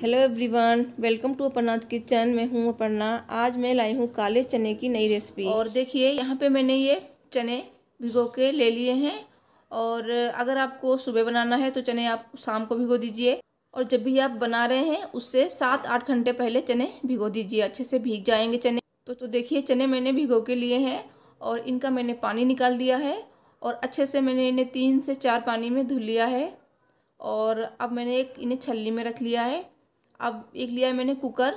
hello everyone welcome to अपरनाथ kitchen मैं हूँ अपर्णा आज मैं लाई हूँ काले चने की नई रेसिपी और देखिए यहाँ पे मैंने ये चने भिगो के ले लिए हैं और अगर आपको सुबह बनाना है तो चने आप शाम को भिगो दीजिए और जब भी आप बना रहे हैं उससे सात आठ घंटे पहले चने भिगो दीजिए अच्छे से भीग जाएंगे चने तो तो देखिए चने मैंने भिगो के लिए हैं और इनका मैंने पानी निकाल दिया है और अच्छे से मैंने इन्हें तीन से चार पानी में धुल लिया है और अब मैंने एक इन्हें छलनी में रख लिया है अब एक लिया मैंने कुकर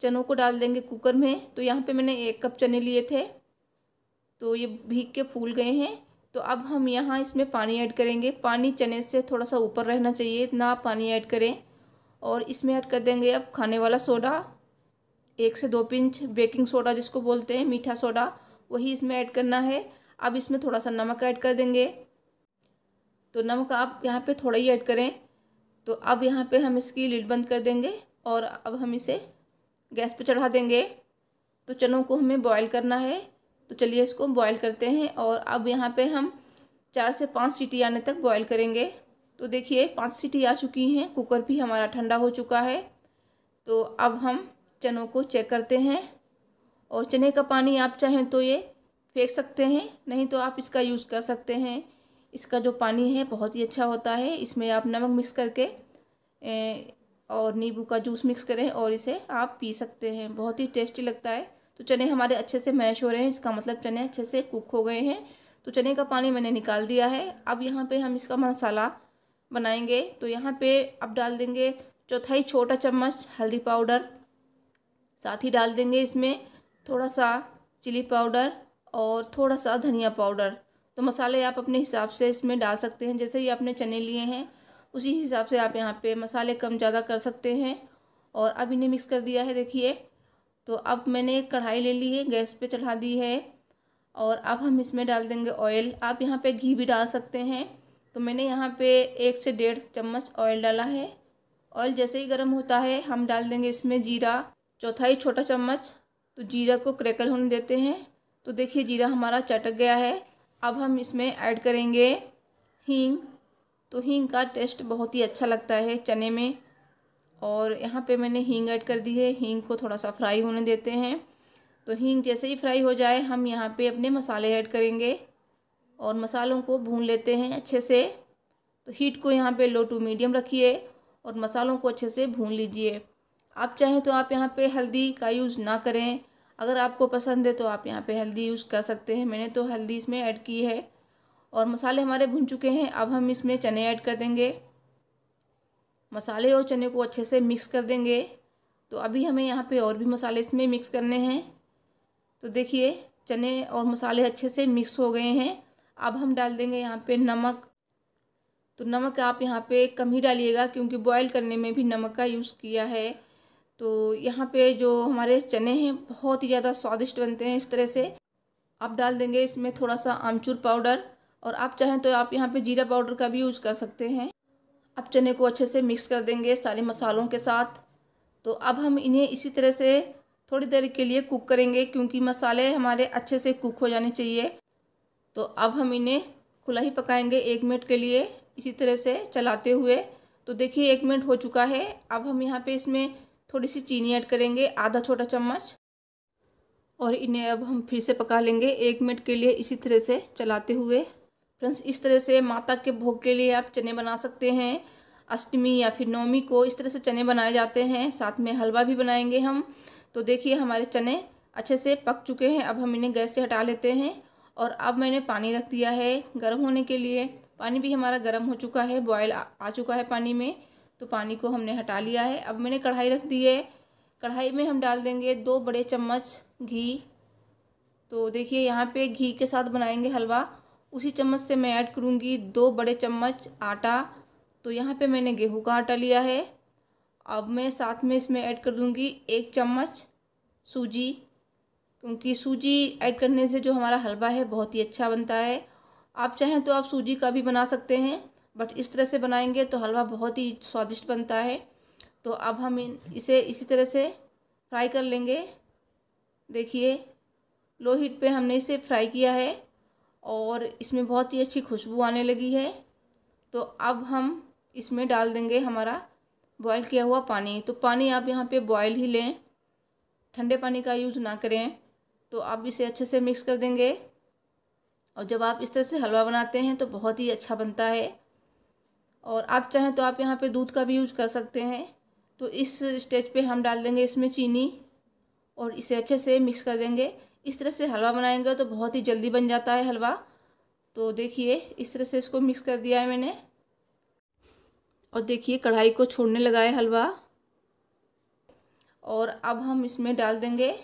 चनों को डाल देंगे कुकर में तो यहाँ पे मैंने एक कप चने लिए थे तो ये भीग के फूल गए हैं तो अब हम यहाँ इसमें पानी ऐड करेंगे पानी चने से थोड़ा सा ऊपर रहना चाहिए इतना पानी ऐड करें और इसमें ऐड कर देंगे अब खाने वाला सोडा एक से दो पिंच बेकिंग सोडा जिसको बोलते हैं मीठा सोडा वही इसमें ऐड करना है अब इसमें थोड़ा सा नमक ऐड कर देंगे तो नमक आप यहाँ पे थोड़ा ही ऐड करें तो अब यहाँ पे हम इसकी लीड बंद कर देंगे और अब हम इसे गैस पे चढ़ा देंगे तो चनों को हमें बॉईल करना है तो चलिए इसको बॉईल करते हैं और अब यहाँ पे हम चार से पाँच सीटी आने तक बॉईल करेंगे तो देखिए पाँच सीटी आ चुकी हैं कुकर भी हमारा ठंडा हो चुका है तो अब हम चनों को चेक करते हैं और चने का पानी आप चाहें तो ये फेंक सकते हैं नहीं तो आप इसका यूज़ कर सकते हैं इसका जो पानी है बहुत ही अच्छा होता है इसमें आप नमक मिक्स करके और नींबू का जूस मिक्स करें और इसे आप पी सकते हैं बहुत ही टेस्टी लगता है तो चने हमारे अच्छे से मैश हो रहे हैं इसका मतलब चने अच्छे से कुक हो गए हैं तो चने का पानी मैंने निकाल दिया है अब यहाँ पे हम इसका मसाला बनाएंगे तो यहाँ पे अब डाल देंगे चौथाई छोटा चम्मच हल्दी पाउडर साथ ही डाल देंगे इसमें थोड़ा सा चिली पाउडर और थोड़ा सा धनिया पाउडर तो मसाले आप अपने हिसाब से इसमें डाल सकते हैं जैसे ही आपने चने लिए हैं उसी हिसाब से आप यहाँ पे मसाले कम ज़्यादा कर सकते हैं और अब इन्हें मिक्स कर दिया है देखिए तो अब मैंने एक कढ़ाई ले ली है गैस पे चढ़ा दी है और अब हम इसमें डाल देंगे ऑयल आप यहाँ पे घी भी डाल सकते हैं तो मैंने यहाँ पे एक से डेढ़ चम्मच ऑयल डाला है ऑयल जैसे ही गर्म होता है हम डाल देंगे इसमें जीरा चौथाई छोटा चम्मच तो जीरा को क्रैकल होने देते हैं तो देखिए जीरा हमारा चटक गया है अब हम इसमें ऐड करेंगे हींग तो हींग का टेस्ट बहुत ही अच्छा लगता है चने में और यहाँ पे मैंने हींग ऐड कर दी है हींग को थोड़ा सा फ्राई होने देते हैं तो हींग जैसे ही फ्राई हो जाए हम यहाँ पे अपने मसाले ऐड करेंगे और मसालों को भून लेते हैं अच्छे से तो हीट को यहाँ पे लो टू मीडियम रखिए और मसालों को अच्छे से भून लीजिए आप चाहें तो आप यहाँ पे हल्दी का यूज़ ना करें अगर आपको पसंद है तो आप यहाँ पे हल्दी यूज़ कर सकते हैं मैंने तो हल्दी इसमें ऐड की है और मसाले हमारे भुन चुके हैं अब हम इसमें चने ऐड कर देंगे मसाले और चने को अच्छे से मिक्स कर देंगे तो अभी हमें यहाँ पे और भी मसाले इसमें मिक्स करने हैं तो देखिए चने और मसाले अच्छे से मिक्स हो गए हैं अब हम डाल देंगे यहाँ पर नमक तो नमक आप यहाँ पर कम ही डालिएगा क्योंकि बॉयल करने में भी नमक का यूज़ किया है तो यहाँ पे जो हमारे चने हैं बहुत ही ज़्यादा स्वादिष्ट बनते हैं इस तरह से आप डाल देंगे इसमें थोड़ा सा आमचूर पाउडर और आप चाहें तो आप यहाँ पे जीरा पाउडर का भी यूज़ कर सकते हैं आप चने को अच्छे से मिक्स कर देंगे सारे मसालों के साथ तो अब हम इन्हें इसी तरह से थोड़ी देर के लिए कुक करेंगे क्योंकि मसाले हमारे अच्छे से कुक हो जाने चाहिए तो अब हम इन्हें खुला ही पकाएंगे एक मिनट के लिए इसी तरह से चलाते हुए तो देखिए एक मिनट हो चुका है अब हम यहाँ पे इसमें थोड़ी सी चीनी ऐड करेंगे आधा छोटा चम्मच और इन्हें अब हम फिर से पका लेंगे एक मिनट के लिए इसी तरह से चलाते हुए फ्रेंड्स इस तरह से माता के भोग के लिए आप चने बना सकते हैं अष्टमी या फिर नवमी को इस तरह से चने बनाए जाते हैं साथ में हलवा भी बनाएंगे हम तो देखिए हमारे चने अच्छे से पक चुके हैं अब हम इन्हें गैस से हटा लेते हैं और अब मैंने पानी रख दिया है गर्म होने के लिए पानी भी हमारा गर्म हो चुका है बॉयल आ, आ चुका है पानी में तो पानी को हमने हटा लिया है अब मैंने कढ़ाई रख दी है कढ़ाई में हम डाल देंगे दो बड़े चम्मच घी तो देखिए यहाँ पे घी के साथ बनाएंगे हलवा उसी चम्मच से मैं ऐड करूँगी दो बड़े चम्मच आटा तो यहाँ पे मैंने गेहूं का आटा लिया है अब मैं साथ में इसमें ऐड कर दूँगी एक चम्मच सूजी क्योंकि सूजी ऐड करने से जो हमारा हलवा है बहुत ही अच्छा बनता है आप चाहें तो आप सूजी का भी बना सकते हैं बट इस तरह से बनाएंगे तो हलवा बहुत ही स्वादिष्ट बनता है तो अब हम इसे इसी तरह से फ्राई कर लेंगे देखिए लो हीट पे हमने इसे फ्राई किया है और इसमें बहुत ही अच्छी खुशबू आने लगी है तो अब हम इसमें डाल देंगे हमारा बॉयल किया हुआ पानी तो पानी आप यहाँ पे बॉयल ही लें ठंडे पानी का यूज़ ना करें तो आप इसे अच्छे से मिक्स कर देंगे और जब आप इस तरह से हलवा बनाते हैं तो बहुत ही अच्छा बनता है और आप चाहें तो आप यहाँ पे दूध का भी यूज कर सकते हैं तो इस स्टेज पे हम डाल देंगे इसमें चीनी और इसे अच्छे से मिक्स कर देंगे इस तरह से हलवा बनाएंगे तो बहुत ही जल्दी बन जाता है हलवा तो देखिए इस तरह से इसको मिक्स कर दिया है मैंने और देखिए कढ़ाई को छोड़ने लगा है हलवा और अब हम इसमें डाल देंगे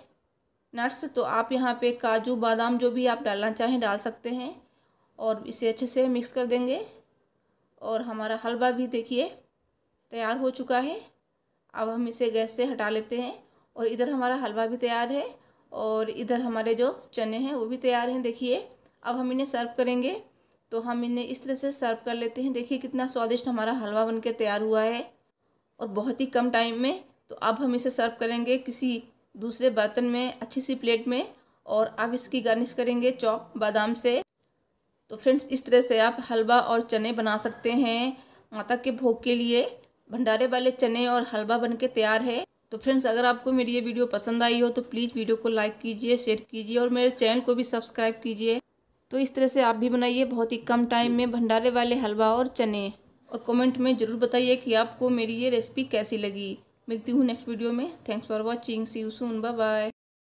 नट्स तो आप यहाँ पे काजू बादाम जो भी आप डालना चाहें डाल सकते हैं और इसे अच्छे से मिक्स कर देंगे और हमारा हलवा भी देखिए तैयार हो चुका है अब हम इसे गैस से हटा लेते हैं और इधर हमारा हलवा भी तैयार है और इधर हमारे जो चने हैं वो भी तैयार हैं देखिए अब हम इन्हें सर्व करेंगे तो हम इन्हें इस तरह से सर्व कर लेते हैं देखिए कितना स्वादिष्ट हमारा हलवा बनके तैयार हुआ है और बहुत ही कम टाइम में तो अब हम इसे सर्व करेंगे किसी दूसरे बर्तन में अच्छी सी प्लेट में और अब इसकी गार्निश करेंगे चॉप बादाम से तो फ्रेंड्स इस तरह से आप हलवा और चने बना सकते हैं माता के भोग के लिए भंडारे वाले चने और हलवा बन के तैयार है तो फ्रेंड्स अगर आपको मेरी ये वीडियो पसंद आई हो तो प्लीज़ वीडियो को लाइक कीजिए शेयर कीजिए और मेरे चैनल को भी सब्सक्राइब कीजिए तो इस तरह से आप भी बनाइए बहुत ही कम टाइम में भंडारे वाले हलवा और चने और कमेंट में ज़रूर बताइए कि आपको मेरी ये रेसिपी कैसी लगी मिलती हूँ नेक्स्ट वीडियो में thanks for watching see you soon bye